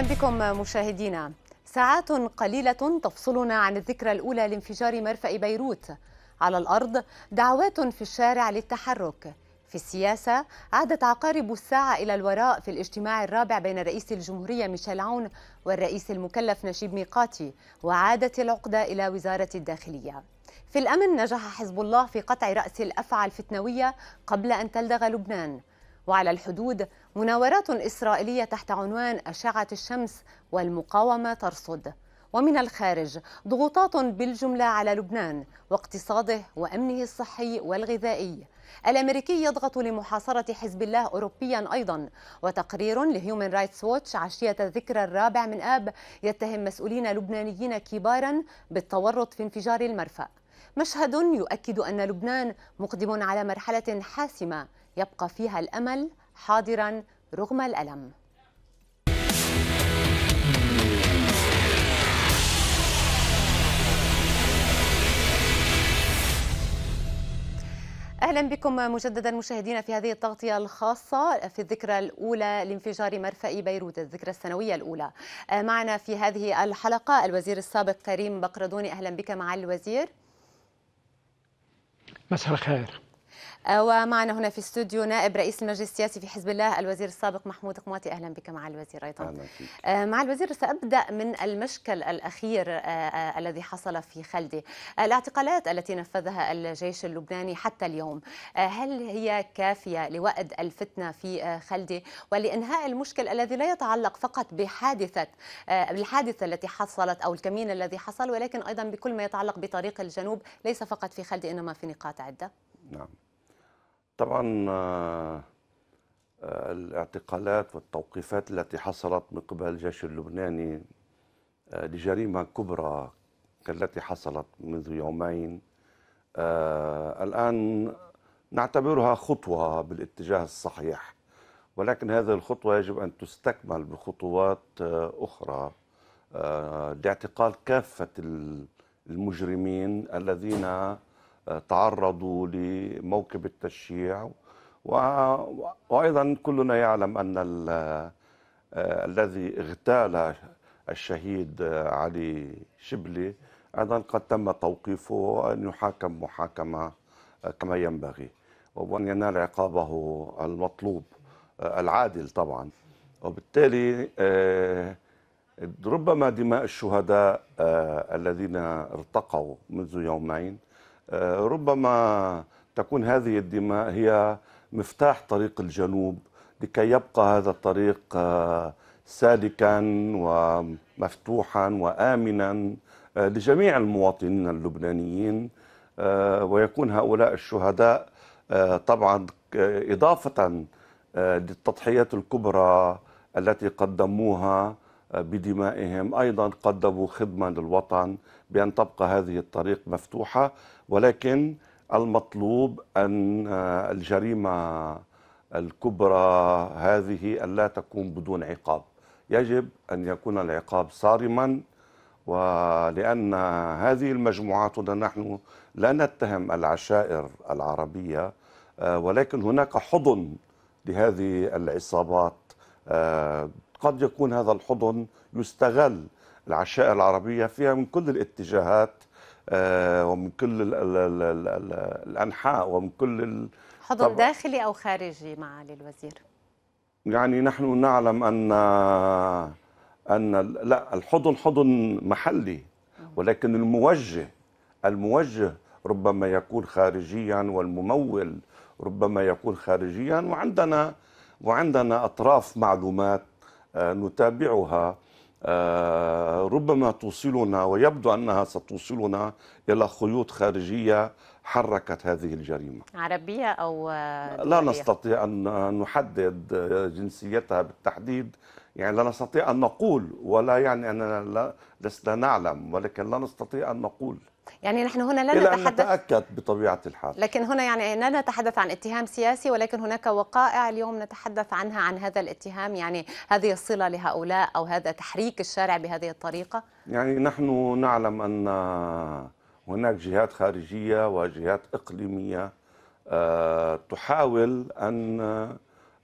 أهلا بكم مشاهدينا ساعات قليلة تفصلنا عن الذكرى الأولى لانفجار مرفأ بيروت على الأرض دعوات في الشارع للتحرك في السياسة عادت عقارب الساعة إلى الوراء في الاجتماع الرابع بين رئيس الجمهورية ميشيل عون والرئيس المكلف نجيب ميقاتي وعادت العقدة إلى وزارة الداخلية في الأمن نجح حزب الله في قطع رأس الأفعى الفتنوية قبل أن تلدغ لبنان وعلى الحدود مناورات إسرائيلية تحت عنوان أشعة الشمس والمقاومة ترصد ومن الخارج ضغوطات بالجملة على لبنان واقتصاده وأمنه الصحي والغذائي الأمريكي يضغط لمحاصرة حزب الله أوروبيا أيضا وتقرير لهيومن رايتس ووتش عشية الذكرى الرابع من آب يتهم مسؤولين لبنانيين كبارا بالتورط في انفجار المرفأ مشهد يؤكد أن لبنان مقدم على مرحلة حاسمة يبقى فيها الأمل حاضرا رغم الألم اهلا بكم مجددا مشاهدينا في هذه التغطيه الخاصه في الذكرى الاولى لانفجار مرفأ بيروت الذكرى السنويه الاولى معنا في هذه الحلقه الوزير السابق كريم بقردوني اهلا بك مع الوزير مساء الخير آه، ومعنا هنا في استوديو نائب رئيس المجلس السياسي في حزب الله الوزير السابق محمود قماتي اهلا بك مع الوزير ايضا أهلا آه، مع الوزير سابدا من المشكل الاخير آه، الذي حصل في خلدي الاعتقالات التي نفذها الجيش اللبناني حتى اليوم هل هي كافيه لوأد الفتنه في خلدي ولانهاء المشكل الذي لا يتعلق فقط بحادثه الحادثه التي حصلت او الكمين الذي حصل ولكن ايضا بكل ما يتعلق بطريق الجنوب ليس فقط في خلدي انما في نقاط عده نعم طبعا آه، الاعتقالات والتوقيفات التي حصلت من قبل الجيش اللبناني آه، لجريمة كبرى كالتي حصلت منذ يومين آه، الآن نعتبرها خطوة بالاتجاه الصحيح ولكن هذه الخطوة يجب أن تستكمل بخطوات أخرى لاعتقال كافة المجرمين الذين تعرضوا لموكب التشييع وأيضا كلنا يعلم أن آه، الذي اغتال الشهيد علي شبلي أيضا قد تم توقيفه وان يحاكم محاكمة آه، كما ينبغي وأن ينال عقابه المطلوب آه، العادل طبعا وبالتالي ربما دماء الشهداء الذين ارتقوا منذ يومين آه، ربما تكون هذه الدماء هي مفتاح طريق الجنوب لكي يبقى هذا الطريق آه، سالكا ومفتوحا وامنا آه، لجميع المواطنين اللبنانيين ويكون هؤلاء الشهداء طبعا اضافه للتضحيات الكبرى التي قدموها بدمائهم ايضا قدموا خدمه للوطن بان تبقى هذه الطريق مفتوحه ولكن المطلوب أن آه، الجريمة الكبرى هذه ألا تكون بدون عقاب يجب أن يكون العقاب صارما ولأن هذه المجموعات نحن لا نتهم العشائر العربية آه، ولكن هناك حضن لهذه العصابات آه، قد يكون هذا الحضن يستغل العشائر العربية فيها من كل الاتجاهات آه، ومن كل الـ الـ الـ الانحاء ومن كل حضن داخلي او خارجي معالي الوزير يعني نحن نعلم ان ان لا الحضن حضن محلي ولكن الموجه الموجه ربما يكون خارجيا والممول ربما يكون خارجيا وعندنا وعندنا اطراف معلومات آه، نتابعها آه، ربما توصلنا ويبدو أنها ستوصلنا إلى خيوط خارجية حركت هذه الجريمة عربية أو دولية. لا نستطيع أن نحدد جنسيتها بالتحديد يعني لا نستطيع أن نقول ولا يعني أننا لسنا نعلم ولكن لا نستطيع أن نقول يعني نحن هنا لا نتحدث نتأكد بطبيعة الحال لكن هنا يعني لا نتحدث عن اتهام سياسي ولكن هناك وقائع اليوم نتحدث عنها عن هذا الاتهام يعني هذه الصلة لهؤلاء أو هذا تحريك الشارع بهذه الطريقة يعني نحن نعلم أن هناك جهات خارجية وجهات إقليمية آه، تحاول أن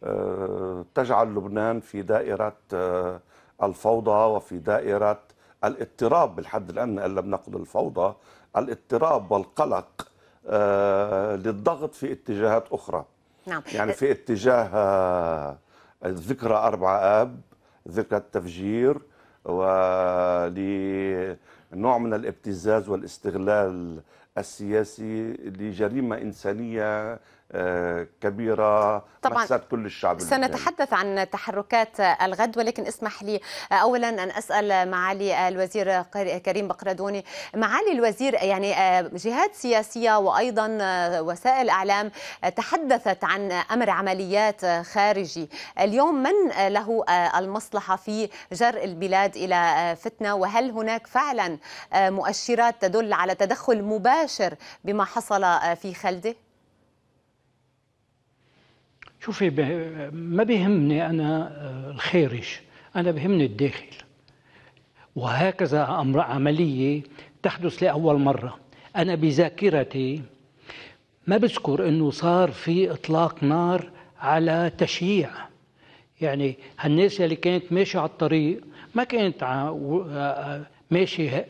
آه، تجعل لبنان في دائرة آه، الفوضى وفي دائرة الاضطراب بالحد الأدنى أن لم نقل الفوضى الاضطراب والقلق آه، للضغط في اتجاهات أخرى نعم. يعني في اتجاه آه، ذكرى أربعة آب ذكرى التفجير ولنوع من الابتزاز والاستغلال السياسي لجريمة إنسانية كبيرة طبعا مكسات كل الشعب سنتحدث عن تحركات الغد ولكن اسمح لي أولا أن أسأل معالي الوزير كريم بقردوني معالي الوزير يعني آه، جهات سياسية وأيضا آه، وسائل أعلام آه، تحدثت عن أمر عمليات خارجي اليوم من له المصلحة في جر البلاد إلى فتنة وهل هناك فعلا مؤشرات تدل على تدخل مباشر بما حصل في خلده؟ شوفي ما بيهمني أنا آه، الخارج أنا بهمني الداخل وهكذا أمر عملية تحدث لأول مرة أنا بذاكرتي ما بذكر أنه صار في إطلاق نار على تشييع يعني هالناس اللي كانت ماشية على الطريق ما كانت آه، آه، ماشية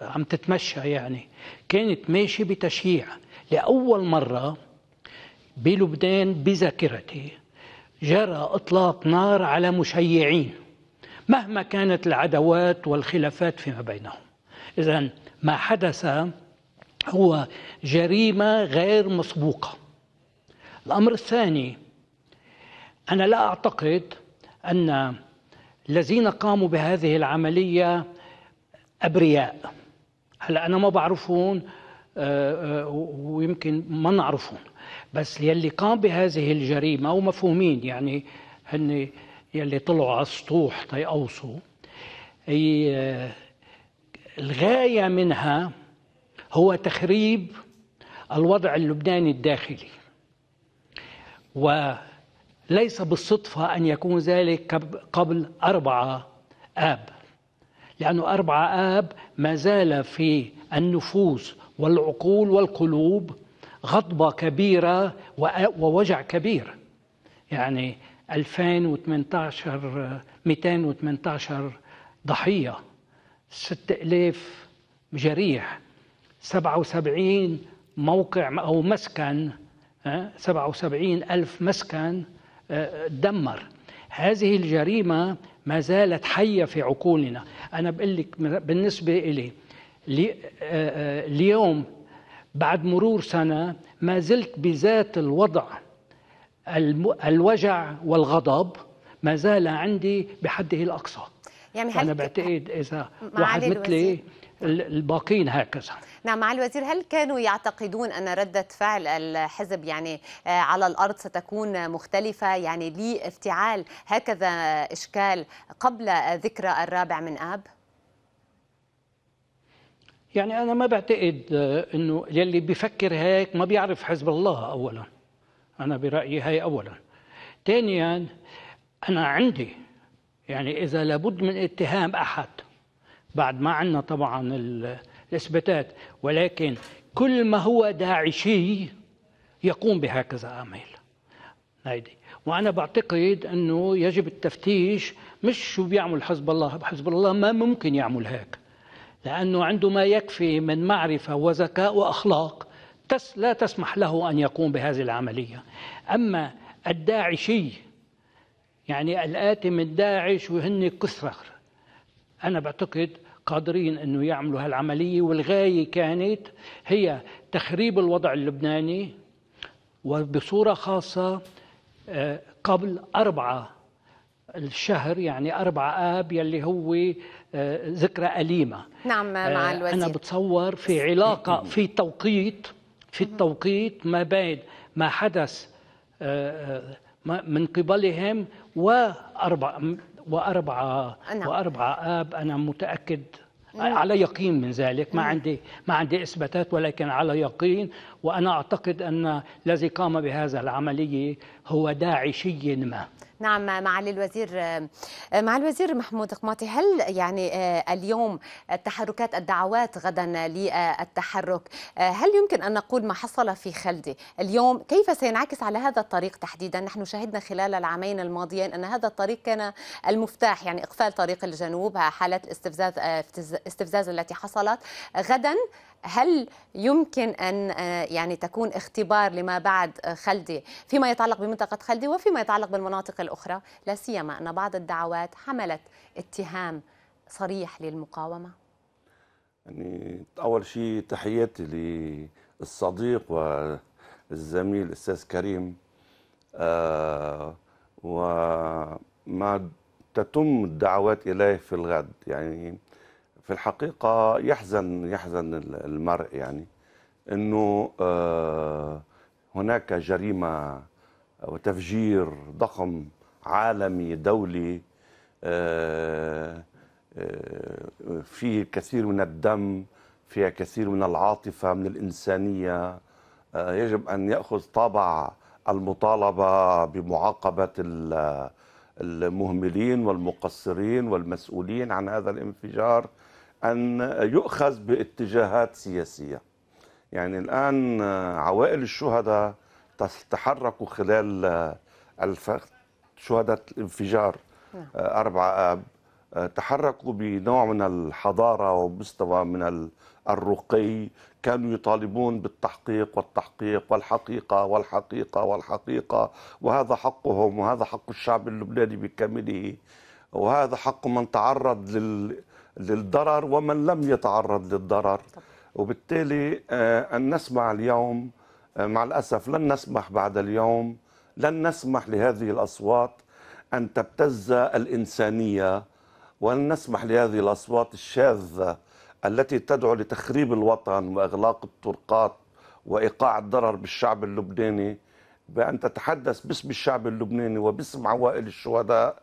عم تتمشى يعني كانت ماشية بتشييع لأول مرة بلبنان بذاكرتي جرى إطلاق نار على مشيعين مهما كانت العداوات والخلافات فيما بينهم إذا ما حدث هو جريمة غير مسبوقة الأمر الثاني أنا لا أعتقد أن الذين قاموا بهذه العملية أبرياء هلا أنا ما بعرفهم آه، آه، ويمكن ما نعرفهم بس يلي قام بهذه الجريمة ومفهومين يعني هن يلي طلعوا على السطوح تيقوصوا آه، الغاية منها هو تخريب الوضع اللبناني الداخلي وليس بالصدفة أن يكون ذلك قبل أربعة آب لأنه أربعة آب ما زال في النفوس والعقول والقلوب غضبة كبيرة ووجع كبير يعني 2018 218 ضحية 6000 جريح 77 موقع أو مسكن 77 آه، ألف مسكن آه، دمر هذه الجريمة ما زالت حية في عقولنا أنا بقول لك بالنسبة إلي آه، اليوم بعد مرور سنة ما زلت بذات الوضع الوجع والغضب ما زال عندي بحده الأقصى يعني هل أنا بعتقد إذا واحد مثلي الباقين هكذا نعم معالي الوزير هل كانوا يعتقدون أن ردة فعل الحزب يعني آه، على الأرض ستكون مختلفة يعني لافتعال هكذا إشكال قبل ذكرى الرابع من آب؟ يعني أنا ما بعتقد آه، أنه يلي بيفكر هيك ما بيعرف حزب الله أولا أنا برأيي هي أولا ثانيا أنا عندي يعني إذا لابد من اتهام أحد بعد ما عندنا طبعا الإثباتات ولكن كل ما هو داعشي يقوم بهكذا أعمال هيدي وأنا بعتقد أنه يجب التفتيش مش شو بيعمل حزب الله حزب الله ما ممكن يعمل هيك لأنه عنده ما يكفي من معرفة وذكاء وأخلاق لا تسمح له أن يقوم بهذه العملية أما الداعشي يعني الآتي من داعش وهن كثر أنا بعتقد قادرين أنه يعملوا هالعملية والغاية كانت هي تخريب الوضع اللبناني وبصورة خاصة آه، قبل أربعة الشهر يعني أربعة آب يلي هو آه، ذكرى أليمة نعم مع آه، الوزير أنا بتصور في علاقة في توقيت في التوقيت ما بين ما حدث آه، من قبلهم وأربعة وأربعة نعم. وأربعة آب أنا متأكد على يقين من ذلك ما عندي ما عندي اثباتات ولكن على يقين وانا اعتقد ان الذي قام بهذا العمليه هو داعشي ما نعم معالي الوزير مع الوزير محمود قماطي هل يعني آه، اليوم التحركات الدعوات غدا للتحرك آه، هل يمكن ان نقول ما حصل في خلدي اليوم كيف سينعكس على هذا الطريق تحديدا نحن شهدنا خلال العامين الماضيين ان هذا الطريق كان المفتاح يعني اقفال طريق الجنوب حالات الاستفزاز آه، استفزاز التي حصلت غدا هل يمكن أن آه، يعني تكون اختبار لما بعد آه، خلدي فيما يتعلق بمنطقة خلدي وفيما يتعلق بالمناطق الأخرى لا سيما أن بعض الدعوات حملت اتهام صريح للمقاومة يعني أول شيء تحياتي للصديق والزميل الأستاذ كريم آه وما تتم الدعوات إليه في الغد يعني في الحقيقة يحزن يحزن المرء يعني أنه آه، هناك جريمة وتفجير ضخم عالمي دولي آه، آه، فيه كثير من الدم فيها كثير من العاطفة من الإنسانية يجب أن يأخذ طابع المطالبة بمعاقبة المهملين والمقصرين والمسؤولين عن هذا الانفجار أن يؤخذ باتجاهات سياسية يعني الآن عوائل الشهداء تحركوا خلال شهداء الانفجار نعم. أربعة آب تحركوا بنوع من الحضارة ومستوى من الرقي كانوا يطالبون بالتحقيق والتحقيق والحقيقة والحقيقة والحقيقة وهذا حقهم وهذا حق الشعب اللبناني بكامله وهذا حق من تعرض لل للضرر ومن لم يتعرض للضرر وبالتالي آه، أن نسمع اليوم آه، مع الأسف لن نسمح بعد اليوم لن نسمح لهذه الأصوات أن تبتز الإنسانية ولن نسمح لهذه الأصوات الشاذة التي تدعو لتخريب الوطن وإغلاق الطرقات وإيقاع الضرر بالشعب اللبناني بأن تتحدث باسم الشعب اللبناني وباسم عوائل الشهداء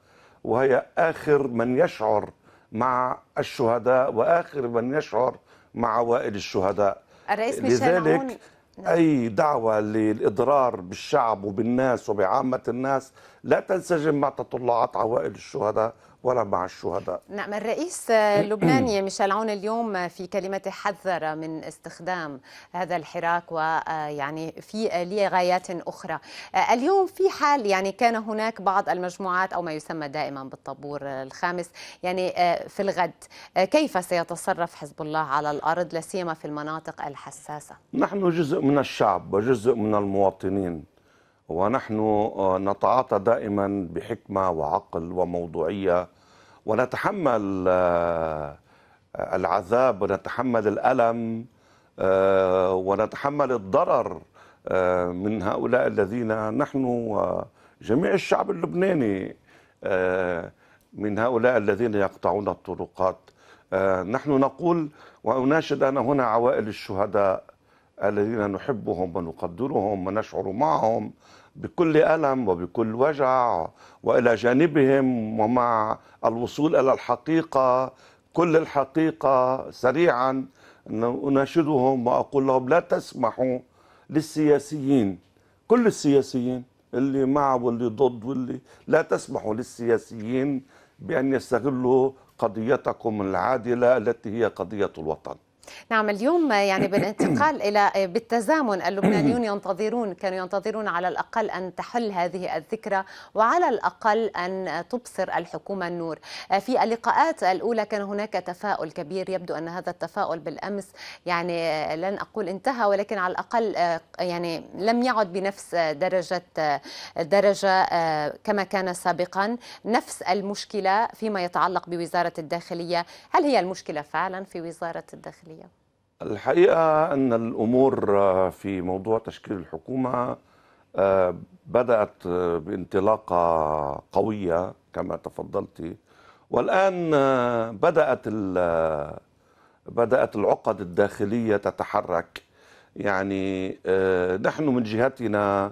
وهي آخر من يشعر مع الشهداء واخر من يشعر مع عوائل الشهداء الرئيس لذلك نعم. اي دعوه للاضرار بالشعب وبالناس وبعامه الناس لا تنسجم مع تطلعات عوائل الشهداء ولا مع الشهداء نعم الرئيس اللبناني ميشيل عون اليوم في كلمته حذر من استخدام هذا الحراك ويعني في لغايات أخرى اليوم في حال يعني كان هناك بعض المجموعات أو ما يسمى دائما بالطابور الخامس يعني في الغد كيف سيتصرف حزب الله على الأرض سيما في المناطق الحساسة نحن جزء من الشعب وجزء من المواطنين ونحن نتعاطى دائما بحكمة وعقل وموضوعية ونتحمل آه، العذاب ونتحمل الألم آه، ونتحمل الضرر آه، من هؤلاء الذين نحن وجميع الشعب اللبناني من هؤلاء الذين يقطعون الطرقات نحن نقول وأناشد أنا هنا عوائل الشهداء الذين نحبهم ونقدرهم ونشعر معهم بكل ألم وبكل وجع وإلى جانبهم ومع الوصول إلى الحقيقة كل الحقيقة سريعا أناشدهم وأقول لهم لا تسمحوا للسياسيين كل السياسيين اللي مع واللي ضد واللي لا تسمحوا للسياسيين بأن يستغلوا قضيتكم العادلة التي هي قضية الوطن نعم اليوم يعني بالانتقال الى بالتزامن اللبنانيون ينتظرون كانوا ينتظرون على الاقل ان تحل هذه الذكرى وعلى الاقل ان تبصر الحكومه النور. في اللقاءات الاولى كان هناك تفاؤل كبير يبدو ان هذا التفاؤل بالامس يعني لن اقول انتهى ولكن على الاقل يعني لم يعد بنفس درجه درجه كما كان سابقا، نفس المشكله فيما يتعلق بوزاره الداخليه، هل هي المشكله فعلا في وزاره الداخليه؟ الحقيقة أن الأمور آه، في موضوع تشكيل الحكومة آه، بدأت آه، بانطلاقة قوية كما تفضلت والآن بدأت بدأت العقد الداخلية تتحرك يعني نحن من جهتنا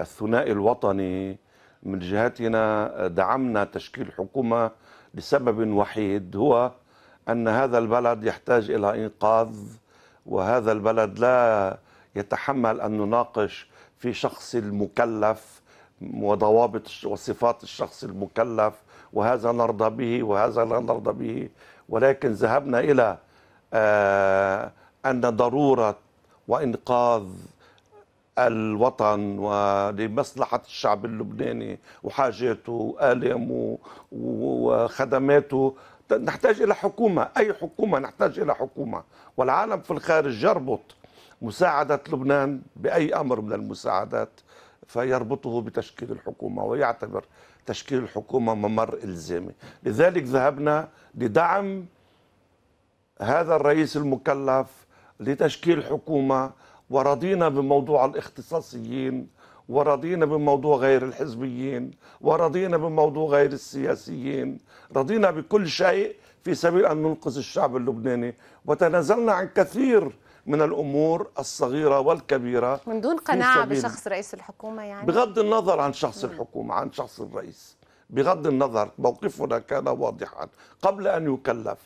الثنائي الوطني من جهتنا دعمنا تشكيل حكومة لسبب وحيد هو أن هذا البلد يحتاج إلى إنقاذ وهذا البلد لا يتحمل أن نناقش في شخص المكلف وضوابط وصفات الشخص المكلف وهذا نرضى به وهذا لا نرضى به ولكن ذهبنا إلى آه، أن ضرورة وإنقاذ الوطن ولمصلحة الشعب اللبناني وحاجاته وآلامه وخدماته نحتاج إلى حكومة أي حكومة نحتاج إلى حكومة والعالم في الخارج يربط مساعدة لبنان بأي أمر من المساعدات فيربطه بتشكيل الحكومة ويعتبر تشكيل الحكومة ممر إلزامي لذلك ذهبنا لدعم هذا الرئيس المكلف لتشكيل حكومة ورضينا بموضوع الاختصاصيين ورضينا بموضوع غير الحزبيين ورضينا بموضوع غير السياسيين رضينا بكل شيء في سبيل أن ننقذ الشعب اللبناني وتنازلنا عن كثير من الأمور الصغيرة والكبيرة من دون قناعة بشخص رئيس الحكومة يعني بغض النظر عن شخص الحكومة عن شخص الرئيس بغض النظر موقفنا كان واضحا قبل أن يكلف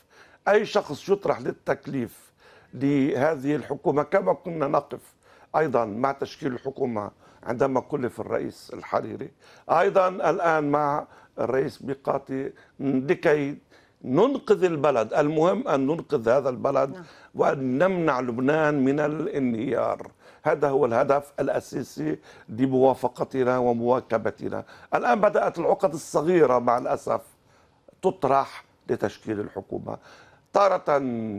أي شخص يطرح للتكليف لهذه الحكومة كما كنا نقف أيضا مع تشكيل الحكومة عندما كلف الرئيس الحريري أيضا الآن مع الرئيس بيقاتي لكي ننقذ البلد المهم أن ننقذ هذا البلد نعم. وأن نمنع لبنان من الانهيار هذا هو الهدف الأساسي لموافقتنا ومواكبتنا الآن بدأت العقد الصغيرة مع الأسف تطرح لتشكيل الحكومة تارة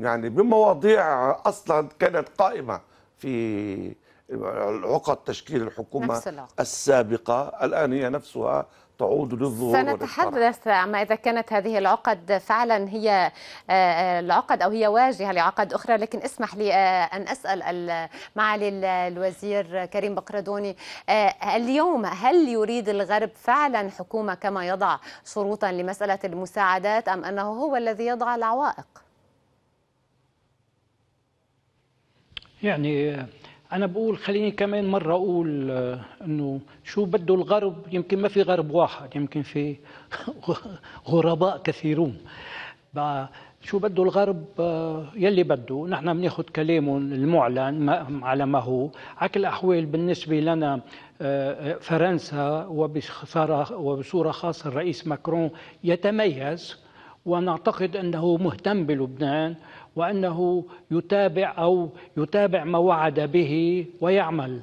يعني بمواضيع أصلا كانت قائمة في عقد تشكيل الحكومة نفس السابقة الآن هي نفسها تعود للظهور سنتحدث عما إذا كانت هذه العقد فعلا هي آه، آه، العقد أو هي واجهة لعقد أخرى لكن اسمح لي آه، أن أسأل معالي الوزير كريم بقردوني اليوم هل يريد الغرب فعلا حكومة كما يضع شروطا لمسألة المساعدات أم أنه هو الذي يضع العوائق؟ يعني انا بقول خليني كمان مره اقول آه، انه شو بده الغرب يمكن ما في غرب واحد يمكن في غرباء كثيرون بقى شو بده الغرب آه، يلي بده نحن بناخذ كلامهم المعلن على ما هو على كل الاحوال بالنسبه لنا آه، فرنسا وبصوره خاصه الرئيس ماكرون يتميز ونعتقد انه مهتم بلبنان وأنه يتابع أو يتابع ما وعد به ويعمل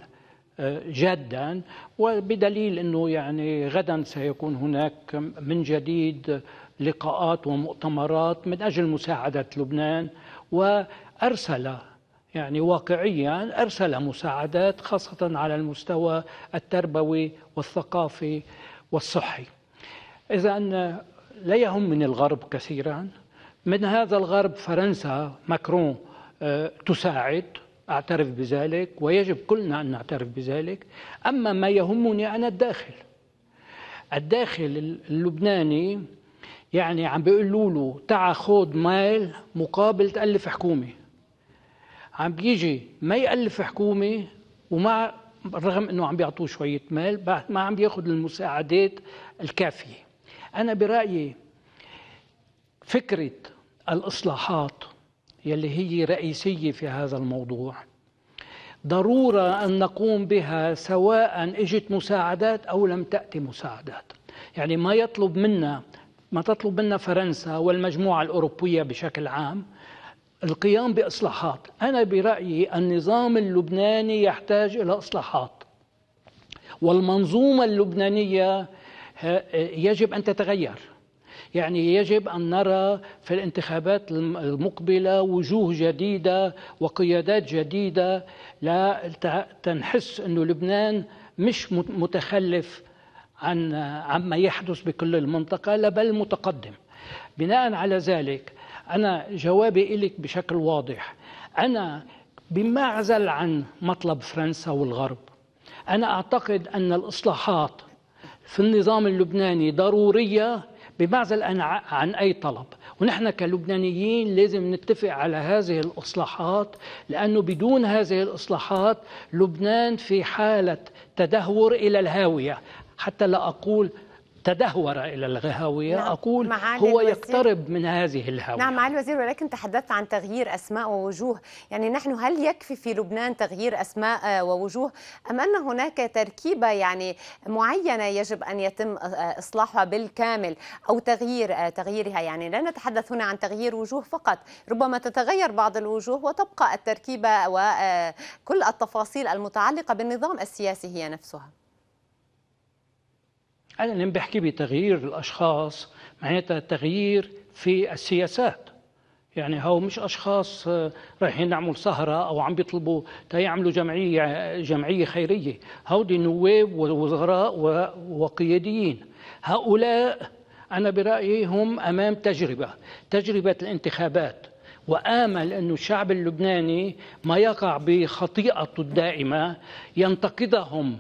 آه، جادا وبدليل أنه يعني غدا سيكون هناك من جديد لقاءات ومؤتمرات من أجل مساعدة لبنان وأرسل يعني واقعيا أرسل مساعدات خاصة على المستوى التربوي والثقافي والصحي إذا لا يهم من الغرب كثيرا من هذا الغرب فرنسا ماكرون آه، تساعد أعترف بذلك ويجب كلنا أن نعترف بذلك أما ما يهمني أنا الداخل الداخل اللبناني يعني عم بيقولوا له تعا خود مال مقابل تألف حكومة عم بيجي ما يألف حكومة وما رغم أنه عم بيعطوه شوية مال ما عم بياخذ المساعدات الكافية أنا برأيي فكرة الإصلاحات يلي هي رئيسية في هذا الموضوع ضرورة أن نقوم بها سواء إجت مساعدات أو لم تأتي مساعدات يعني ما يطلب منا ما تطلب منا فرنسا والمجموعة الأوروبية بشكل عام القيام بإصلاحات أنا برأيي النظام اللبناني يحتاج إلى إصلاحات والمنظومة اللبنانية يجب أن تتغير يعني يجب أن نرى في الانتخابات المقبلة وجوه جديدة وقيادات جديدة لا تنحس أن لبنان مش متخلف عن عما يحدث بكل المنطقة لا بل متقدم بناء على ذلك أنا جوابي إلك بشكل واضح أنا بمعزل عن مطلب فرنسا والغرب أنا أعتقد أن الإصلاحات في النظام اللبناني ضرورية بمعزل عن أي طلب ونحن كلبنانيين لازم نتفق على هذه الإصلاحات لأنه بدون هذه الإصلاحات لبنان في حالة تدهور إلى الهاوية حتى لا أقول تدهور إلى الهاوية نعم. أقول هو الوزير. يقترب من هذه الهاوية نعم معالي الوزير ولكن تحدثت عن تغيير أسماء ووجوه يعني نحن هل يكفي في لبنان تغيير أسماء آه، ووجوه أم أن هناك تركيبة يعني معينة يجب أن يتم آه، آه، إصلاحها بالكامل أو تغيير تغييرها يعني لا نتحدث هنا عن تغيير وجوه فقط ربما تتغير بعض الوجوه وتبقى التركيبة وكل التفاصيل المتعلقة بالنظام السياسي هي نفسها أنا لما بحكي بتغيير الأشخاص معناتها تغيير في السياسات يعني هو مش اشخاص آه، رايحين يعملوا سهره او عم بيطلبوا تيعملوا جمعيه جمعيه خيريه هودي نواب ووزراء وقياديين هؤلاء انا برايي هم امام تجربه تجربه الانتخابات وامل أن الشعب اللبناني ما يقع بخطيئته الدائمه ينتقدهم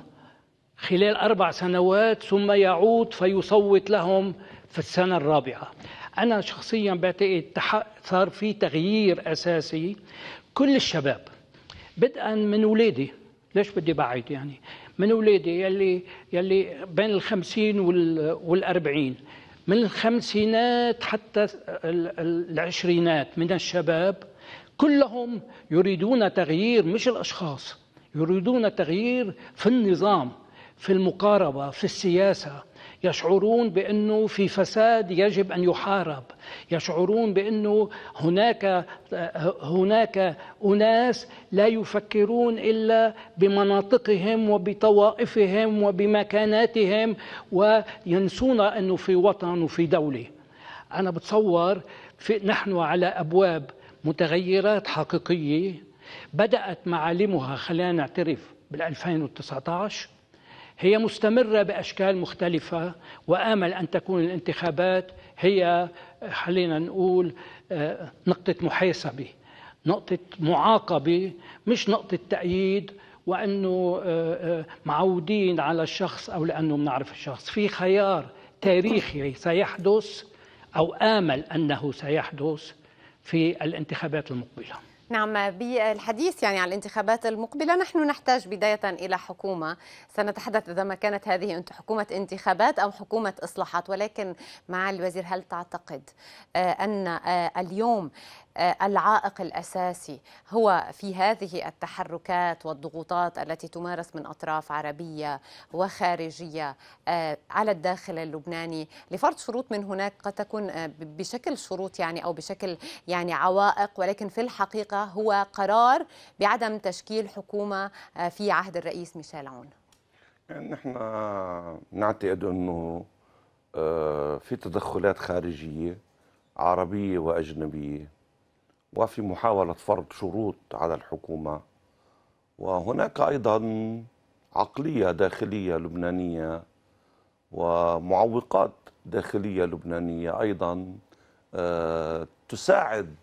خلال أربع سنوات ثم يعود فيصوت لهم في السنة الرابعة أنا شخصيا بعتقد صار في تغيير أساسي كل الشباب بدءا من ولادي ليش بدي بعيد يعني من ولادي يلي يلي بين الخمسين والأربعين من الخمسينات حتى العشرينات من الشباب كلهم يريدون تغيير مش الأشخاص يريدون تغيير في النظام في المقاربه في السياسه يشعرون بانه في فساد يجب ان يحارب يشعرون بانه هناك هناك اناس لا يفكرون الا بمناطقهم وبطوائفهم وبمكاناتهم وينسون انه في وطن وفي دوله انا بتصور في نحن على ابواب متغيرات حقيقيه بدات معالمها خلينا نعترف بال 2019 هي مستمرة بأشكال مختلفة وآمل أن تكون الانتخابات هي خلينا نقول آه، نقطة محاسبة نقطة معاقبة مش نقطة تأييد وأنه آه، آه، معودين على الشخص أو لأنه بنعرف الشخص في خيار تاريخي سيحدث أو آمل أنه سيحدث في الانتخابات المقبله نعم بالحديث يعني عن الانتخابات المقبلة نحن نحتاج بداية إلى حكومة سنتحدث إذا ما كانت هذه حكومة انتخابات أو حكومة إصلاحات ولكن مع الوزير هل تعتقد آه، أن آه، اليوم آه، العائق الأساسي هو في هذه التحركات والضغوطات التي تمارس من أطراف عربية وخارجية آه، على الداخل اللبناني لفرض شروط من هناك قد تكون آه، بشكل شروط يعني أو بشكل يعني عوائق ولكن في الحقيقة هو قرار بعدم تشكيل حكومة في عهد الرئيس ميشيل عون نحن نعتقد أنه في تدخلات خارجية عربية وأجنبية وفي محاولة فرض شروط على الحكومة وهناك أيضا عقلية داخلية لبنانية ومعوقات داخلية لبنانية أيضا آه، تساعد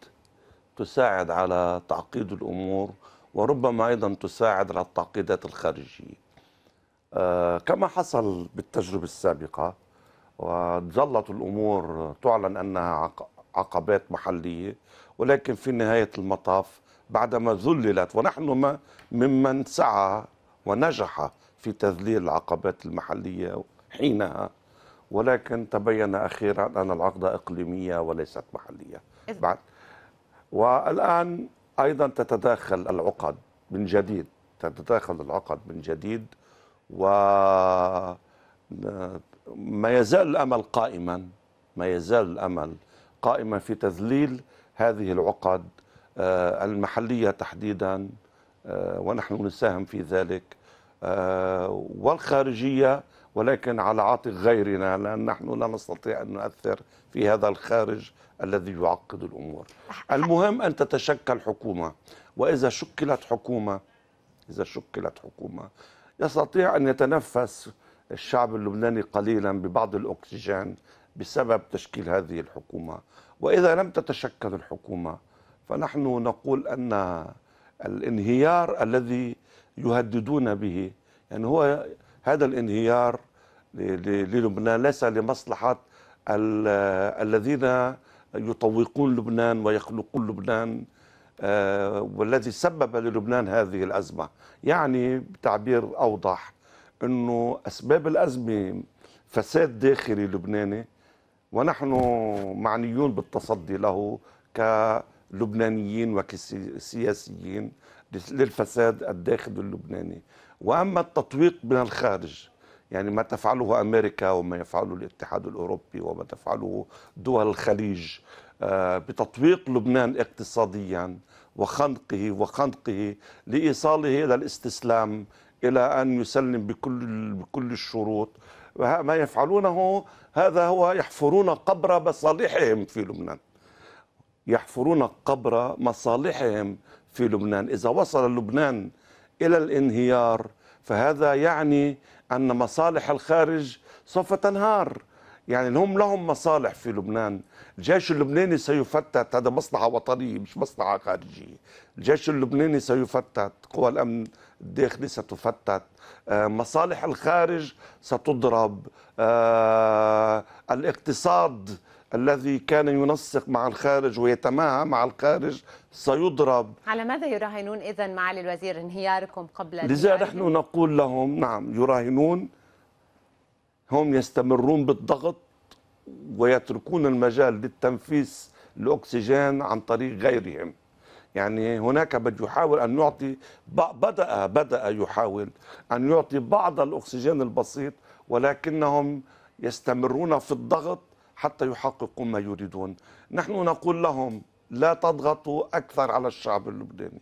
تساعد على تعقيد الأمور وربما أيضا تساعد على التعقيدات الخارجية آه، كما حصل بالتجربة السابقة وظلت الأمور تعلن أنها عقبات محلية ولكن في نهاية المطاف بعدما ذللت ونحن ما ممن سعى ونجح في تذليل العقبات المحلية حينها ولكن تبين أخيرا أن العقدة إقليمية وليست محلية بعد والآن أيضا تتداخل العقد من جديد تتداخل العقد من جديد و ما يزال الأمل قائما ما يزال الأمل قائما في تذليل هذه العقد آه، المحلية تحديدا آه، ونحن نساهم في ذلك آه، والخارجية ولكن على عاتق غيرنا لأن نحن لا نستطيع أن نؤثر في هذا الخارج الذي يعقد الأمور المهم أن تتشكل حكومة وإذا شكلت حكومة إذا شكلت حكومة يستطيع أن يتنفس الشعب اللبناني قليلا ببعض الأكسجين بسبب تشكيل هذه الحكومة وإذا لم تتشكل الحكومة فنحن نقول أن الانهيار الذي يهددون به يعني هو هذا الانهيار للبنان ليس لمصلحة الذين يطوقون لبنان ويخلقون لبنان آه، والذي سبب للبنان هذه الأزمة يعني بتعبير أوضح أنه أسباب الأزمة فساد داخلي لبناني ونحن معنيون بالتصدي له كلبنانيين وكسياسيين للفساد الداخلي اللبناني واما التطويق من الخارج يعني ما تفعله امريكا وما يفعله الاتحاد الاوروبي وما تفعله دول الخليج آه، بتطويق لبنان اقتصاديا وخنقه وخنقه لايصاله الى الاستسلام الى ان يسلم بكل بكل الشروط ما يفعلونه هذا هو يحفرون قبر مصالحهم في لبنان يحفرون قبر مصالحهم في لبنان إذا وصل لبنان إلى الانهيار فهذا يعني أن مصالح الخارج سوف تنهار يعني هم لهم مصالح في لبنان الجيش اللبناني سيفتت هذا مصلحة وطنية مش مصلحة خارجية الجيش اللبناني سيفتت قوى الأمن الداخلي ستفتت آه، مصالح الخارج ستضرب آه، الاقتصاد الذي كان ينسق مع الخارج ويتماهى مع الخارج سيضرب على ماذا يراهنون إذا معالي الوزير انهياركم قبل لذا نحن نقول لهم نعم يراهنون هم يستمرون بالضغط ويتركون المجال للتنفيس الأكسجين عن طريق غيرهم يعني هناك بد يحاول أن يعطي بدأ بدأ يحاول أن يعطي بعض الأكسجين البسيط ولكنهم يستمرون في الضغط حتى يحققوا ما يريدون نحن نقول لهم لا تضغطوا أكثر على الشعب اللبناني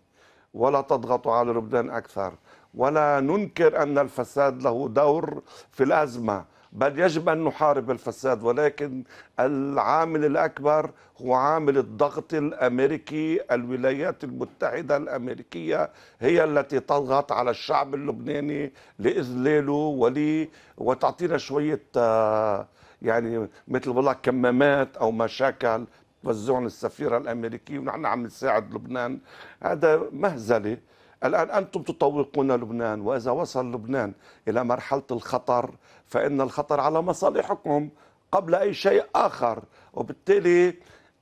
ولا تضغطوا على لبنان أكثر ولا ننكر أن الفساد له دور في الأزمة بل يجب أن نحارب الفساد ولكن العامل الأكبر هو عامل الضغط الأمريكي الولايات المتحدة الأمريكية هي التي تضغط على الشعب اللبناني لإذلاله ولي وتعطينا شوية آه، يعني مثل والله كمامات أو مشاكل توزعهم السفيرة الأمريكية ونحن عم نساعد لبنان هذا مهزلة الآن أنتم تطوقون لبنان وإذا وصل لبنان إلى مرحلة الخطر فإن الخطر على مصالحكم قبل أي شيء آخر وبالتالي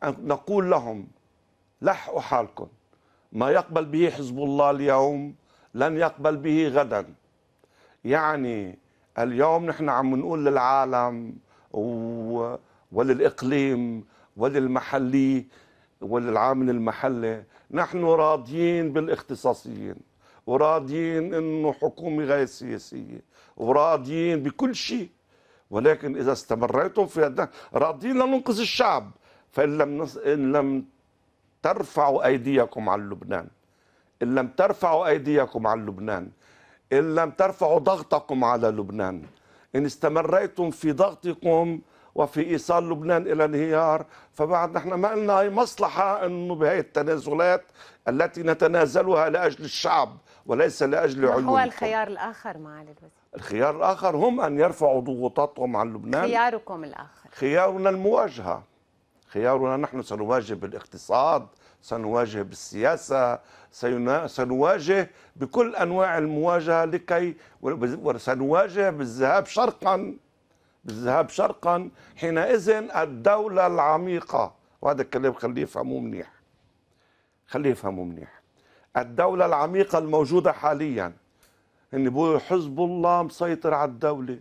نقول لهم لحقوا حالكم ما يقبل به حزب الله اليوم لن يقبل به غدا يعني اليوم نحن عم نقول للعالم و... وللإقليم وللمحلي والعامل المحلي نحن راضيين بالاختصاصيين وراضيين انه حكومه غير سياسيه وراضيين بكل شيء ولكن اذا استمريتم في هذا راضيين لننقذ الشعب فان لم نص... ان لم ترفعوا ايديكم عن لبنان ان لم ترفعوا ايديكم عن لبنان ان لم ترفعوا ضغطكم على لبنان ان استمريتم في ضغطكم وفي ايصال لبنان الى انهيار فبعد نحن ما لنا اي مصلحه انه بهي التنازلات التي نتنازلها لاجل الشعب وليس لاجل علوم هو الخيار الاخر معالي الوزير الخيار الاخر هم ان يرفعوا ضغوطاتهم عن لبنان خياركم الاخر خيارنا المواجهه خيارنا نحن سنواجه بالاقتصاد سنواجه بالسياسة سنواجه بكل أنواع المواجهة لكي وسنواجه بالذهاب شرقا بالذهاب شرقا حينئذ الدولة العميقة وهذا الكلام خليه يفهموه منيح خليه يفهموه منيح الدولة العميقة الموجودة حاليا ان بيقولوا حزب الله مسيطر على الدولة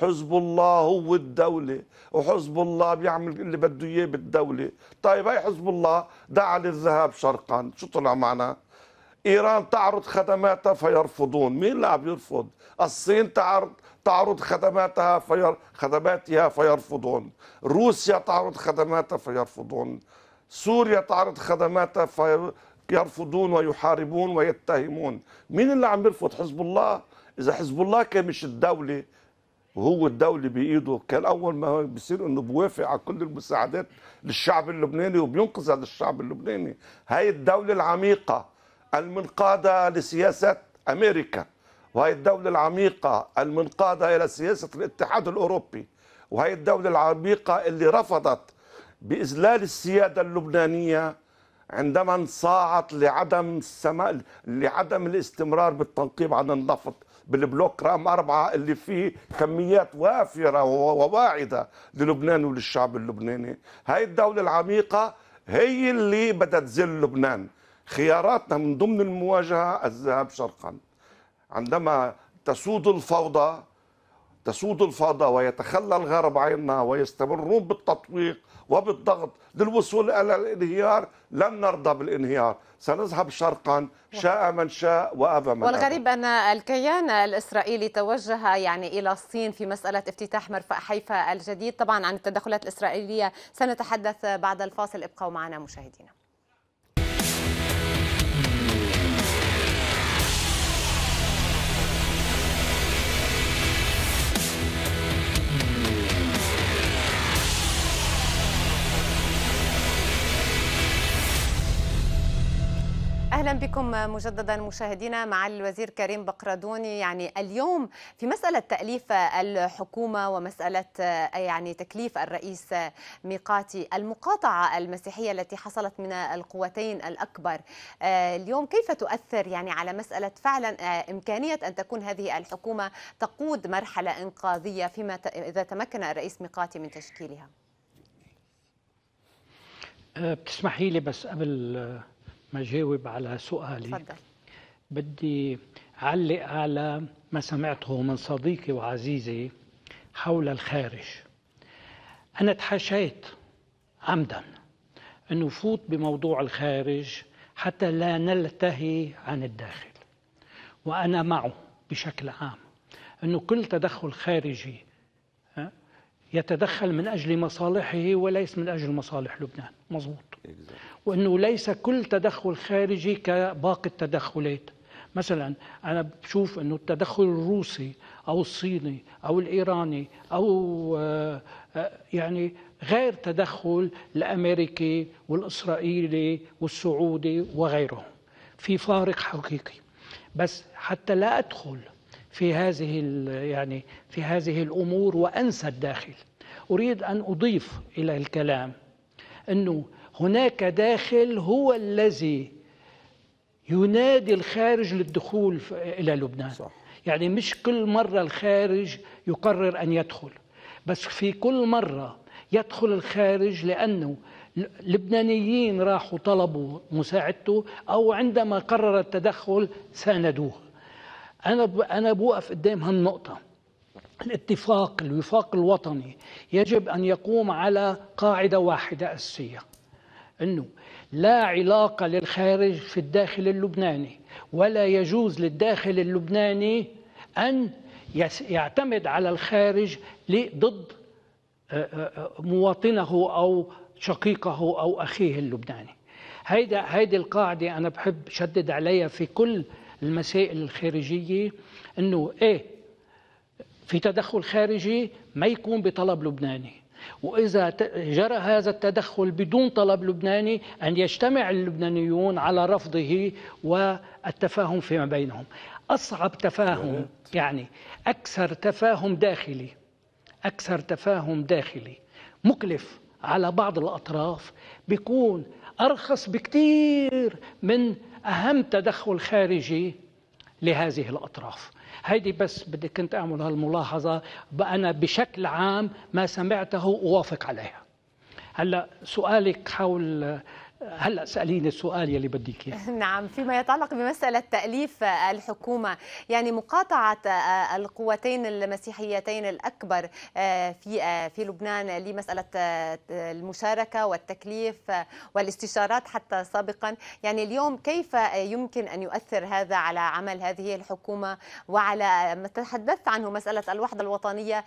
حزب الله هو الدولة وحزب الله بيعمل اللي بده اياه بالدولة طيب هي حزب الله دعا للذهاب شرقا شو طلع معنا إيران تعرض خدماتها فيرفضون مين اللي عم يرفض الصين تعرض تعرض خدماتها فير خدماتها فيرفضون روسيا تعرض خدماتها فيرفضون سوريا تعرض خدماتها فيرفضون ويحاربون ويتهمون مين اللي عم يرفض حزب الله اذا حزب الله كان مش الدوله وهو الدولة بإيده كان أول ما بصير إنه بوافق على كل المساعدات للشعب اللبناني وبينقذ هذا الشعب اللبناني هاي الدولة العميقة المنقادة لسياسات أمريكا وهي الدولة العميقة المنقادة إلى سياسة الاتحاد الأوروبي وهي الدولة العميقة اللي رفضت بإذلال السيادة اللبنانية عندما انصاعت لعدم السماء لعدم الاستمرار بالتنقيب عن النفط بالبلوك رقم أربعة اللي فيه كميات وافرة وواعدة للبنان وللشعب اللبناني هاي الدولة العميقة هي اللي بدها تزل لبنان خياراتنا من ضمن المواجهة الذهاب شرقاً عندما تسود الفوضى تسود الفوضى ويتخلى الغرب عنا ويستمرون بالتطويق وبالضغط للوصول الى الانهيار لن نرضى بالانهيار سنذهب شرقا شاء من شاء وابى من والغريب ان الكيان الاسرائيلي توجه يعني الى الصين في مساله افتتاح مرفأ حيفا الجديد طبعا عن التدخلات الاسرائيليه سنتحدث بعد الفاصل ابقوا معنا مشاهدينا اهلا بكم مجددا مشاهدينا مع الوزير كريم بقردوني يعني اليوم في مساله تاليف الحكومه ومساله آه، يعني تكليف الرئيس ميقاتي المقاطعه المسيحيه التي حصلت من القوتين الاكبر آه، اليوم كيف تؤثر يعني على مساله فعلا آه، امكانيه ان تكون هذه الحكومه تقود مرحله انقاذيه فيما اذا تمكن الرئيس ميقاتي من تشكيلها بتسمحي لي بس قبل ما جاوب على سؤالي تفضل بدي علق على ما سمعته من صديقي وعزيزي حول الخارج أنا تحاشيت عمدا أنه فوت بموضوع الخارج حتى لا نلتهي عن الداخل وأنا معه بشكل عام أنه كل تدخل خارجي يتدخل من أجل مصالحه وليس من أجل مصالح لبنان مضبوط وأنه ليس كل تدخل خارجي كباقي التدخلات مثلا أنا بشوف أنه التدخل الروسي أو الصيني أو الإيراني أو آه، آه، يعني غير تدخل الأمريكي والإسرائيلي والسعودي وغيرهم في فارق حقيقي بس حتى لا أدخل في هذه يعني في هذه الأمور وأنسى الداخل أريد أن أضيف إلى الكلام أنه هناك داخل هو الذي ينادي الخارج للدخول إلى لبنان صح. يعني مش كل مرة الخارج يقرر أن يدخل بس في كل مرة يدخل الخارج لأنه لبنانيين راحوا طلبوا مساعدته أو عندما قرر التدخل ساندوه أنا أنا بوقف قدام هالنقطة الاتفاق الوفاق الوطني يجب أن يقوم على قاعدة واحدة أساسية أنه لا علاقة للخارج في الداخل اللبناني ولا يجوز للداخل اللبناني أن يعتمد على الخارج ضد آه، آه، آه، مواطنه أو شقيقه أو أخيه اللبناني هيدا هيدي القاعدة أنا بحب شدد عليها في كل المسائل الخارجية أنه إيه في تدخل خارجي ما يكون بطلب لبناني وإذا جرى هذا التدخل بدون طلب لبناني أن يجتمع اللبنانيون على رفضه والتفاهم فيما بينهم أصعب تفاهم يعني أكثر تفاهم داخلي أكثر تفاهم داخلي مكلف على بعض الأطراف بيكون أرخص بكتير من أهم تدخل خارجي لهذه الأطراف هيدي بس بدي كنت أعمل هالملاحظة أنا بشكل عام ما سمعته أوافق عليها هلا سؤالك حول هلا اساليني السؤال يلي بدك اياه نعم فيما يتعلق بمساله تاليف الحكومه يعني مقاطعه آه، القوتين المسيحيتين الاكبر آه، في آه، في لبنان لمساله المشاركه والتكليف والاستشارات حتى سابقا يعني اليوم كيف يمكن ان يؤثر هذا على عمل هذه الحكومه وعلى ما تحدثت عنه مساله الوحده الوطنيه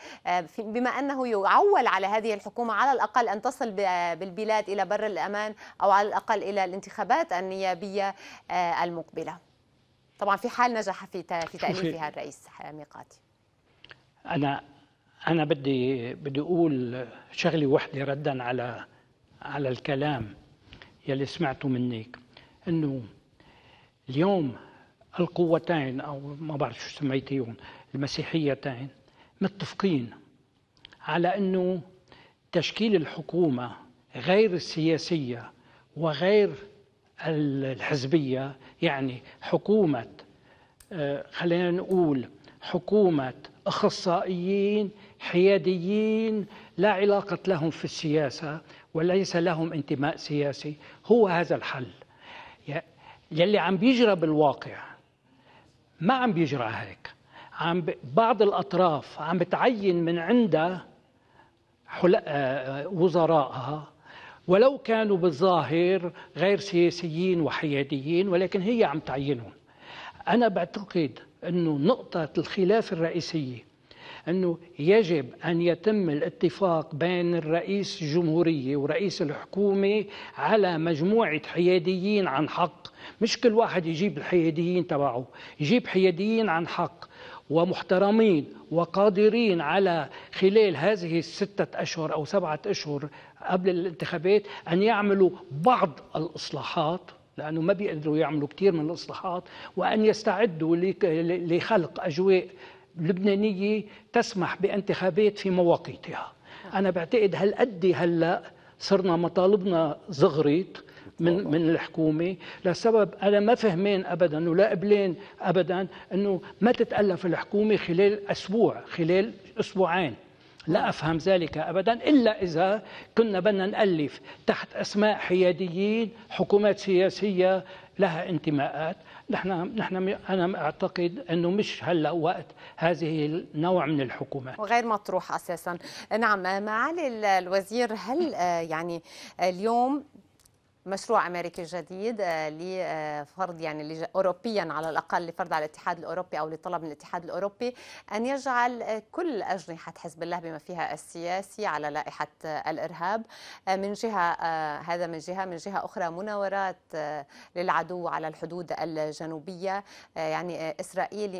بما انه يعول على هذه الحكومه على الاقل ان تصل بالبلاد الى بر الامان او على الأقل إلى الانتخابات النيابية آه، المقبلة طبعا في حال نجح في في تأليفها الرئيس ميقاتي أنا أنا بدي بدي أقول شغلة وحدة ردا على على الكلام يلي سمعته منك إنه اليوم القوتين أو ما بعرف شو سميتيهم المسيحيتين متفقين على إنه تشكيل الحكومة غير السياسية وغير الحزبية يعني حكومة آه، خلينا نقول حكومة أخصائيين حياديين لا علاقة لهم في السياسة وليس لهم انتماء سياسي هو هذا الحل يلي عم بيجرى بالواقع ما عم بيجرى هيك عم بعض الأطراف عم بتعين من عندها آه، آه، وزراءها وزرائها ولو كانوا بالظاهر غير سياسيين وحياديين ولكن هي عم تعينهم أنا بعتقد أنه نقطة الخلاف الرئيسية أنه يجب أن يتم الاتفاق بين الرئيس الجمهورية ورئيس الحكومة على مجموعة حياديين عن حق مش كل واحد يجيب الحياديين تبعه يجيب حياديين عن حق ومحترمين وقادرين على خلال هذه الستة أشهر أو سبعة أشهر قبل الانتخابات أن يعملوا بعض الإصلاحات لأنه ما بيقدروا يعملوا كثير من الإصلاحات وأن يستعدوا لخلق أجواء لبنانية تسمح بانتخابات في مواقيتها أنا بعتقد هالقد هلأ صرنا مطالبنا زغرت من من الحكومه لسبب انا ما فهمين ابدا ولا قبلين ابدا انه ما تتالف الحكومه خلال اسبوع خلال اسبوعين لا نعم. أفهم ذلك أبدا إلا إذا كنا بدنا نألف تحت أسماء حياديين حكومات سياسية لها انتماءات نحن نحن انا اعتقد انه مش هلا وقت هذه النوع من الحكومات وغير مطروح اساسا نعم معالي الوزير هل آه، يعني آه، اليوم مشروع امريكي جديد آه، لفرض يعني اوروبيا على الاقل لفرض على الاتحاد الاوروبي او لطلب من الاتحاد الاوروبي ان يجعل آه، كل اجنحه حزب الله بما فيها السياسي على لائحه آه، الارهاب من جهه هذا من جهه من جهه اخرى مناورات للعدو على الحدود الجنوبيه يعني اسرائيل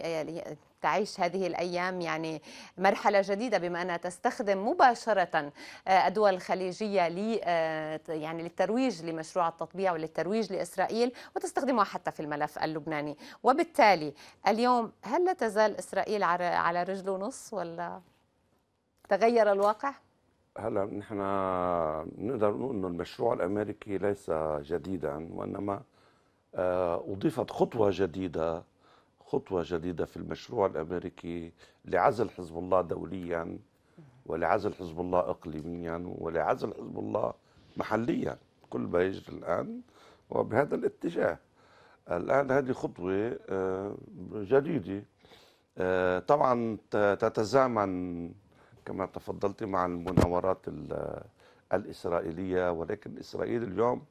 تعيش هذه الأيام يعني مرحلة جديدة بما أنها تستخدم مباشرة آه، الدول الخليجية ل آه، يعني للترويج لمشروع التطبيع وللترويج لإسرائيل وتستخدمها حتى في الملف اللبناني وبالتالي اليوم هل لا تزال إسرائيل على رجل ونص ولا تغير الواقع؟ هلا نحن نقدر نقول انه المشروع الامريكي ليس جديدا وانما آه، اضيفت خطوه جديده خطوة جديدة في المشروع الأمريكي لعزل حزب الله دوليا ولعزل حزب الله إقليميا ولعزل حزب الله محليا كل ما يجري الآن وبهذا الاتجاه الآن هذه خطوة آه، جديدة آه، طبعا تتزامن كما تفضلت مع المناورات الإسرائيلية ولكن إسرائيل اليوم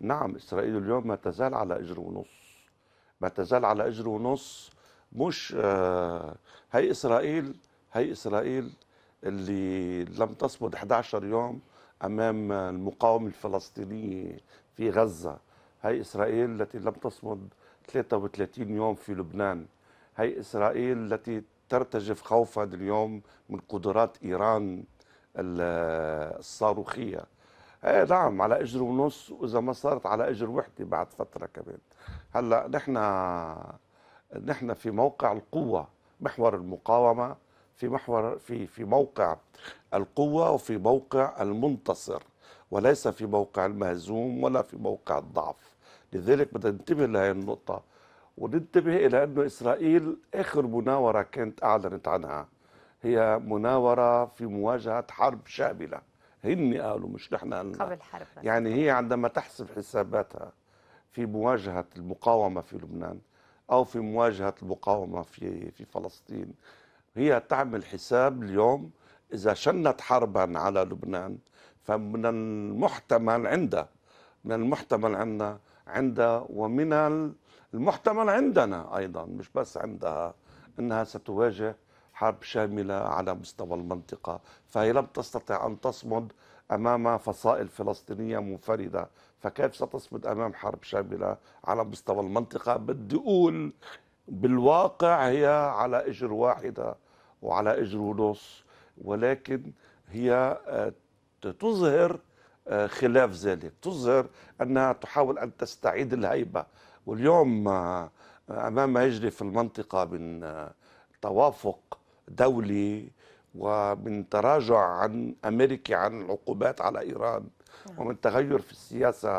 نعم إسرائيل اليوم ما تزال على أجر ونص ما تزال على اجر ونص مش آه، هي اسرائيل هي اسرائيل اللي لم تصمد 11 يوم امام المقاومه الفلسطينيه في غزه هي اسرائيل التي لم تصمد 33 يوم في لبنان هي اسرائيل التي ترتجف خوفا اليوم من قدرات ايران آه، الصاروخيه ايه نعم على اجر ونص واذا ما صارت على اجر وحده بعد فتره كمان هلا نحن نحن في موقع القوه محور المقاومه في محور في في موقع القوه وفي موقع المنتصر وليس في موقع المهزوم ولا في موقع الضعف لذلك بدنا ننتبه لهي النقطه وننتبه الى انه اسرائيل اخر مناوره كانت اعلنت عنها هي مناوره في مواجهه حرب شامله هن قالوا مش نحن قلنا قبل الحرب يعني هي عندما تحسب حساباتها في مواجهة المقاومة في لبنان أو في مواجهة المقاومة في في فلسطين هي تعمل حساب اليوم إذا شنت حربا على لبنان فمن المحتمل عندها من المحتمل عندنا عندها ومن المحتمل عندنا أيضا مش بس عندها أنها ستواجه حرب شاملة على مستوى المنطقة فهي لم تستطع أن تصمد أمام فصائل فلسطينية منفردة فكيف ستصمد أمام حرب شاملة على مستوى المنطقة بدي أقول بالواقع هي على إجر واحدة وعلى إجر ونص ولكن هي آه، تظهر آه، خلاف ذلك تظهر أنها تحاول أن تستعيد الهيبة واليوم آه، أمام ما يجري في المنطقة من توافق دولي ومن تراجع عن أمريكي عن العقوبات على إيران ومن تغير في السياسة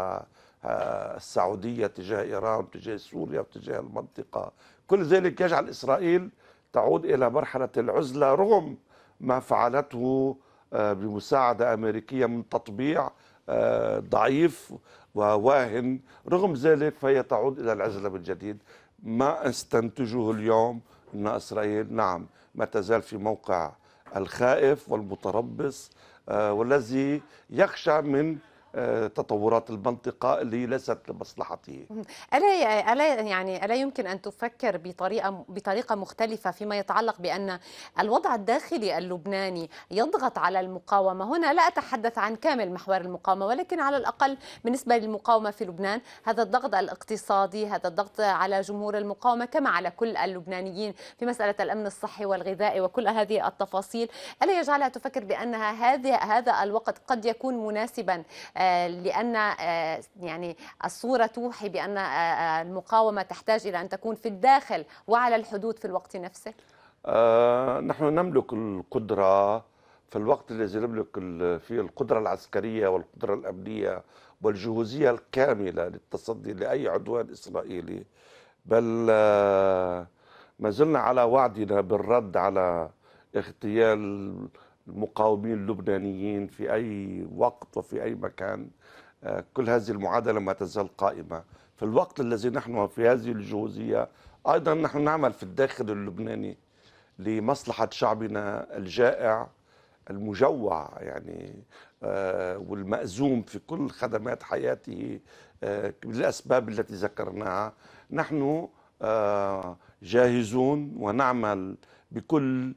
آه، السعودية تجاه إيران وتجاه سوريا وتجاه المنطقة كل ذلك يجعل إسرائيل تعود إلى مرحلة العزلة رغم ما فعلته آه، بمساعدة أمريكية من تطبيع آه، ضعيف وواهن رغم ذلك فهي تعود إلى العزلة من جديد ما استنتجه اليوم أن إسرائيل نعم ما تزال في موقع الخائف والمتربص آه، والذي يخشى من تطورات المنطقة اللي ليست لمصلحته ألا ألا يعني ألا يمكن أن تفكر بطريقة بطريقة مختلفة فيما يتعلق بأن الوضع الداخلي اللبناني يضغط على المقاومة هنا لا أتحدث عن كامل محور المقاومة ولكن على الأقل بالنسبة للمقاومة في لبنان هذا الضغط الاقتصادي هذا الضغط على جمهور المقاومة كما على كل اللبنانيين في مسألة الأمن الصحي والغذائي وكل هذه التفاصيل ألا يجعلها تفكر بأنها هذه هذا الوقت قد يكون مناسبا آه، لأن آه، يعني الصورة توحي بأن آه، المقاومة تحتاج إلى أن تكون في الداخل وعلى الحدود في الوقت نفسه؟ آه نحن نملك القدرة في الوقت الذي نملك فيه القدرة العسكرية والقدرة الأمنية والجهوزية الكاملة للتصدي لأي عدوان إسرائيلي بل ما زلنا على وعدنا بالرد على اغتيال المقاومين اللبنانيين في أي وقت وفي أي مكان آه، كل هذه المعادلة ما تزال قائمة في الوقت الذي نحن في هذه الجهوزية أيضا نحن نعمل في الداخل اللبناني لمصلحة شعبنا الجائع المجوع يعني آه، والمأزوم في كل خدمات حياته آه، للأسباب التي ذكرناها نحن جاهزون ونعمل بكل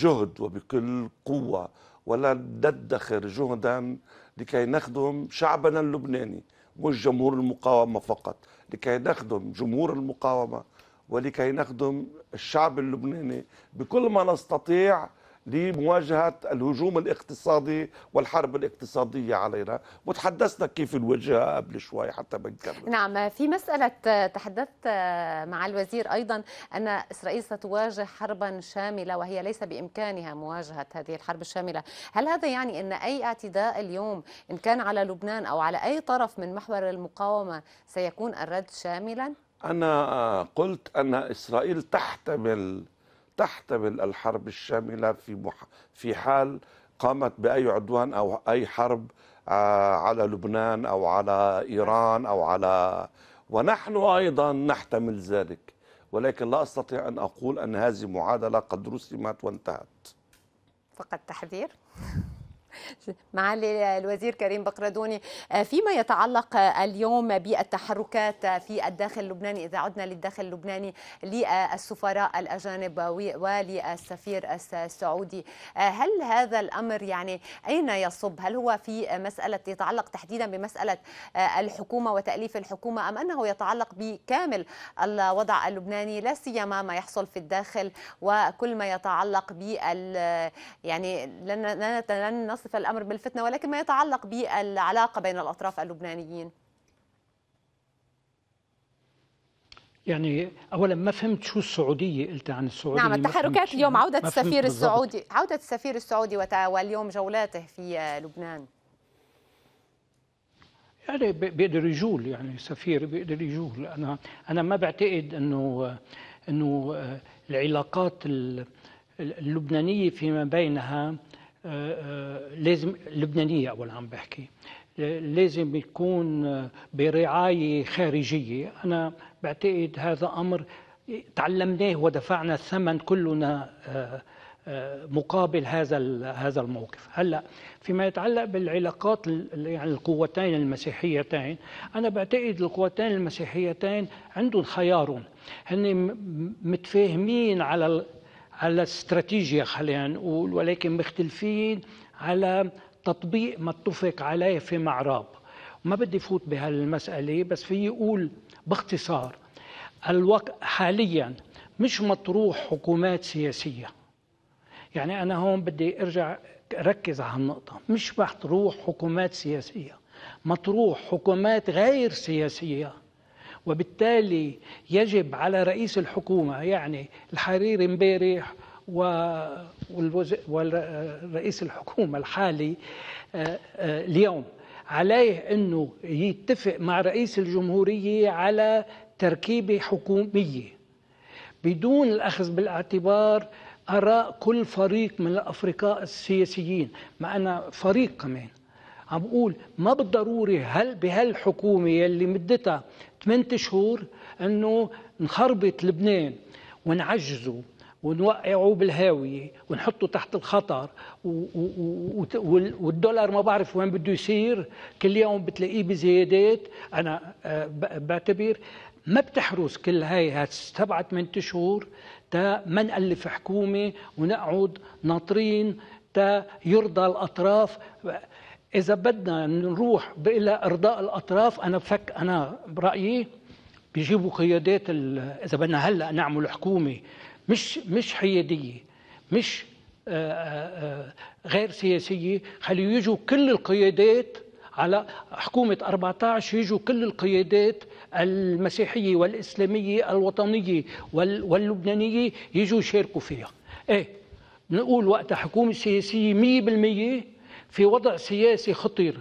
جهد وبكل قوة ولا ندخر جهدا لكي نخدم شعبنا اللبناني مش جمهور المقاومة فقط لكي نخدم جمهور المقاومة ولكي نخدم الشعب اللبناني بكل ما نستطيع لمواجهة الهجوم الاقتصادي والحرب الاقتصادية علينا وتحدثنا كيف نواجهها قبل شوي حتى بنكمل نعم في مسألة تحدثت آه، مع الوزير أيضا أن إسرائيل ستواجه حربا شاملة وهي ليس بإمكانها مواجهة هذه الحرب الشاملة هل هذا يعني أن أي اعتداء اليوم إن كان على لبنان أو على أي طرف من محور المقاومة سيكون الرد شاملا؟ أنا قلت أن إسرائيل تحتمل تحتمل الحرب الشاملة في مح في حال قامت بأي عدوان أو أي حرب آه، على لبنان أو على إيران أو على ونحن أيضا نحتمل ذلك ولكن لا أستطيع أن أقول أن هذه معادلة قد رسمت وانتهت فقط تحذير معالي الوزير كريم بقردوني آه، فيما يتعلق آه، اليوم بالتحركات آه، في الداخل اللبناني إذا عدنا للداخل اللبناني للسفراء الأجانب وللسفير السعودي هل هذا الأمر يعني أين يصب هل هو في مسألة يتعلق تحديدا بمسألة الحكومة وتأليف الحكومة أم أنه يتعلق بكامل الوضع اللبناني لا سيما ما يحصل في الداخل وكل ما يتعلق بال يعني لن لن نصل وصف الأمر بالفتنة ولكن ما يتعلق بالعلاقة بين الأطراف اللبنانيين يعني اولا ما فهمت شو السعوديه قلت عن السعوديه نعم التحركات اليوم عوده السفير السعودي عوده السفير السعودي واليوم جولاته في لبنان يعني بيقدر يجول يعني سفير بيقدر يجول انا انا ما بعتقد انه انه العلاقات اللبنانيه فيما بينها آه، آه، لازم لبنانية أول عم بحكي لازم يكون آه، برعاية خارجية أنا بعتقد هذا أمر تعلمناه ودفعنا الثمن كلنا مقابل هذا هذا الموقف هلا فيما يتعلق بالعلاقات يعني القوتين المسيحيتين انا بعتقد القوتين المسيحيتين عندهم خيارهم هن متفاهمين على على استراتيجيا خلينا نقول ولكن مختلفين على تطبيق ما اتفق عليه في معراب ما بدي فوت بهالمسألة بس في يقول باختصار الوقت حاليا مش مطروح حكومات سياسية يعني أنا هون بدي أرجع ركز على هالنقطة مش مطروح حكومات سياسية مطروح حكومات غير سياسية وبالتالي يجب على رئيس الحكومة يعني الحريري مبارح ورئيس الحكومة الحالي آه، آه، اليوم عليه أنه يتفق مع رئيس الجمهورية على تركيبة حكومية بدون الأخذ بالاعتبار آراء كل فريق من الأفرقاء السياسيين ما أنا فريق كمان عم بقول ما بالضروري هل بهالحكومة يلي مدتها ثمانية شهور انه نخربط لبنان ونعجزه ونوقعه بالهاوية ونحطه تحت الخطر والدولار ما بعرف وين بده يصير كل يوم بتلاقيه بزيادات أنا آه، بعتبر ما بتحرس كل هاي سبعة ثمان شهور تا ما نألف حكومة ونقعد ناطرين تا يرضى الأطراف إذا بدنا نروح إلى إرضاء الأطراف أنا بفك أنا برأيي بيجيبوا قيادات إذا بدنا هلا نعمل حكومة مش مش حيادية مش آه، آه، آه، غير سياسية خليه يجوا كل القيادات على حكومة 14 يجوا كل القيادات المسيحية والإسلامية الوطنية واللبنانية يجوا يشاركوا فيها إيه نقول وقتها حكومة سياسية 100% في وضع سياسي خطير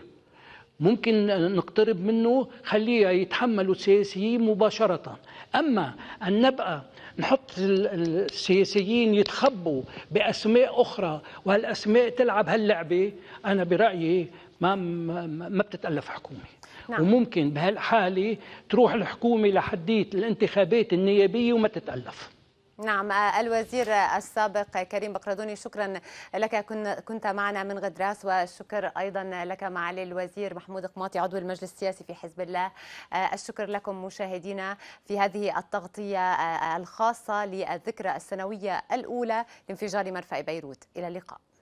ممكن نقترب منه خليه يتحملوا السياسيين مباشرة أما أن نبقى نحط السياسيين يتخبوا بأسماء أخرى وهالأسماء تلعب هاللعبة أنا برأيي ما ما بتتألف حكومة نعم. وممكن بهالحالة تروح الحكومة لحديت الانتخابات النيابية وما تتألف نعم الوزير السابق كريم بقردوني شكرا لك كنت معنا من غدراس والشكر ايضا لك معالي الوزير محمود قماطي عضو المجلس السياسي في حزب الله الشكر لكم مشاهدينا في هذه التغطيه الخاصه للذكرى السنويه الاولى لانفجار مرفأ بيروت الى اللقاء